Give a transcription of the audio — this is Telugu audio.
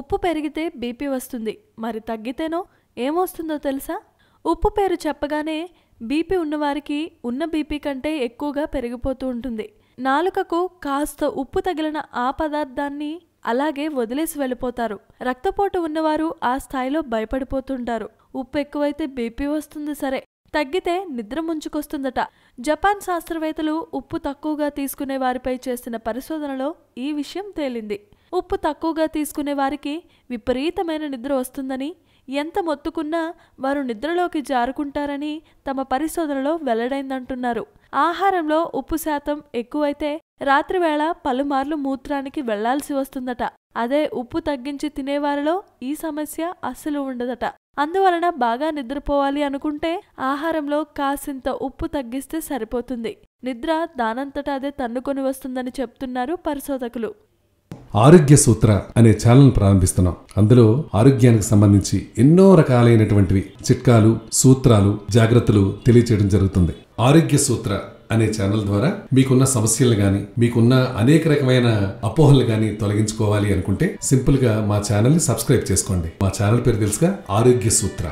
ఉప్పు పెరిగితే బీపీ వస్తుంది మరి తగ్గితేనో ఏమొస్తుందో తెలుసా ఉప్పు పేరు చెప్పగానే బీపీ ఉన్నవారికి ఉన్న బీపీ కంటే ఎక్కువగా పెరిగిపోతూ ఉంటుంది నాలుకకు కాస్త ఉప్పు తగిలిన ఆ పదార్థాన్ని అలాగే వదిలేసి వెళ్ళిపోతారు రక్తపోటు ఉన్నవారు ఆ స్థాయిలో భయపడిపోతుంటారు ఉప్పు ఎక్కువైతే బీపీ వస్తుంది సరే తగ్గితే నిద్ర ముంచుకొస్తుందట జపాన్ శాస్త్రవేత్తలు ఉప్పు తక్కువగా తీసుకునే వారిపై చేసిన పరిశోధనలో ఈ విషయం తేలింది ఉప్పు తక్కువగా తీసుకునే వారికి విపరీతమైన నిద్ర వస్తుందని ఎంత మొత్తుకున్నా వారు నిద్రలోకి జారుకుంటారని తమ పరిశోధనలో వెల్లడైందంటున్నారు ఆహారంలో ఉప్పు శాతం ఎక్కువైతే రాత్రివేళ పలుమార్లు మూత్రానికి వెళ్లాల్సి వస్తుందట అదే ఉప్పు తగ్గించి తినేవారిలో ఈ సమస్య అస్సలు ఉండదట అందువలన బాగా నిద్రపోవాలి అనుకుంటే ఆహారంలో కాసింత ఉప్పు తగ్గిస్తే సరిపోతుంది నిద్ర దానంతటా అదే తన్నుకొని వస్తుందని చెప్తున్నారు పరిశోధకులు ఆరోగ్య సూత్ర అనే ఛానల్ ప్రారంభిస్తున్నాం అందులో ఆరోగ్యానికి సంబంధించి ఎన్నో రకాలైనటువంటివి చిట్కాలు సూత్రాలు జాగ్రత్తలు తెలియచేయడం జరుగుతుంది ఆరోగ్య సూత్ర అనే ఛానల్ ద్వారా మీకున్న సమస్యలు కానీ మీకున్న అనేక రకమైన అపోహలు కానీ తొలగించుకోవాలి అనుకుంటే సింపుల్ గా మా ఛానల్ ని సబ్స్క్రైబ్ చేసుకోండి మా ఛానల్ పేరు తెలుసుగా ఆరోగ్య సూత్ర